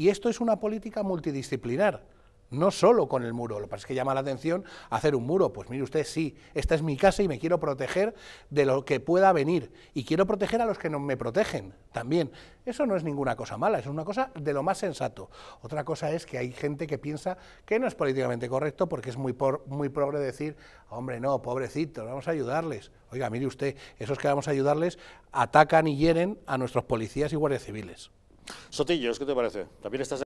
Y esto es una política multidisciplinar, no solo con el muro. Lo que pasa es que llama la atención hacer un muro. Pues mire usted, sí, esta es mi casa y me quiero proteger de lo que pueda venir. Y quiero proteger a los que no me protegen también. Eso no es ninguna cosa mala, es una cosa de lo más sensato. Otra cosa es que hay gente que piensa que no es políticamente correcto porque es muy, pobre muy progre decir, hombre, no, pobrecito, vamos a ayudarles. Oiga, mire usted, esos que vamos a ayudarles atacan y hieren a nuestros policías y guardias civiles. Sotillos, ¿qué te parece? ¿También estás